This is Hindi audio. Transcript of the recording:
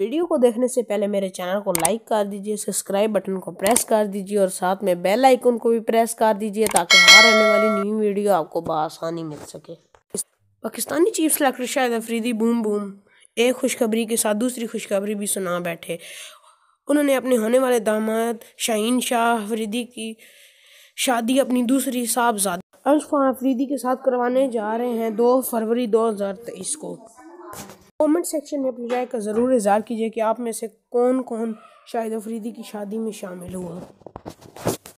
वीडियो को देखने से पहले मेरे चैनल को लाइक कर दीजिए सब्सक्राइब बटन को प्रेस कर दीजिए और साथ में बेल आइकन को भी प्रेस कर दीजिए ताकि हर आने वाली न्यू वीडियो आपको बसानी मिल सके Pakistani chief selector Shahid Afridi boom boom एक खुशखबरी के साथ दूसरी खुशखबरी भी सुना बैठे उन्होंने अपने होने वाले दामाद शाहीन शाह अफरीदी की शादी अपनी दूसरी साहबजादा अल्फा अफरीदी के साथ करवाने जा रहे हैं दो फरवरी दो हज़ार तेईस को सेक्शन में अपनी राय का ज़रूर इजहार कीजिए कि आप में से कौन कौन शाहिद अफरीदी की शादी में शामिल हुआ